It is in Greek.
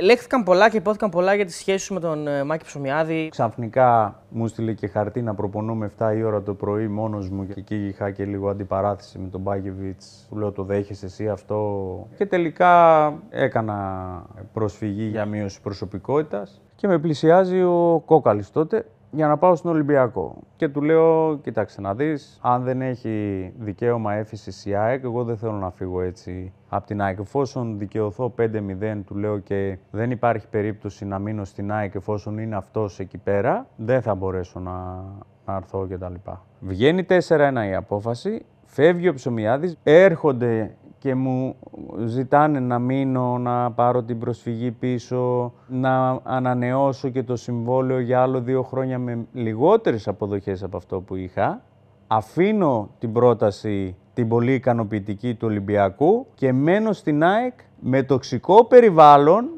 Ελέγχθηκαν πολλά και υπόθηκαν πολλά για τι σχέσει με τον ε, Μάκη Ψωμιάδη. Ξαφνικά μου στείλε και χαρτί να προπονούμε 7 η ώρα το πρωί μόνος μου. Και εκεί είχα και λίγο αντιπαράθεση με τον Μπάκεβιτ. Του λέω: Το δέχεσαι εσύ αυτό. Και τελικά έκανα προσφυγή για μείωση προσωπικότητας. Και με πλησιάζει ο Κόκαλης τότε για να πάω στον Ολυμπιακό. Και του λέω, κοιτάξτε να δεις, αν δεν έχει δικαίωμα έφηση η ΑΕΚ, εγώ δεν θέλω να φύγω έτσι από την ΑΕΚ. Εφόσον δικαιωθώ 5-0, του λέω και δεν υπάρχει περίπτωση να μείνω στην ΑΕΚ εφόσον είναι αυτός εκεί πέρα, δεν θα μπορέσω να, να έρθω κτλ. Βγαίνει 4-1 η απόφαση, φεύγει ο Ψωμιάδης, έρχονται και μου ζητάνε να μείνω, να πάρω την προσφυγή πίσω, να ανανεώσω και το συμβόλαιο για άλλο δύο χρόνια με λιγότερες αποδοχές από αυτό που είχα. Αφήνω την πρόταση την πολύ ικανοποιητική του Ολυμπιακού και μένω στην ΑΕΚ με τοξικό περιβάλλον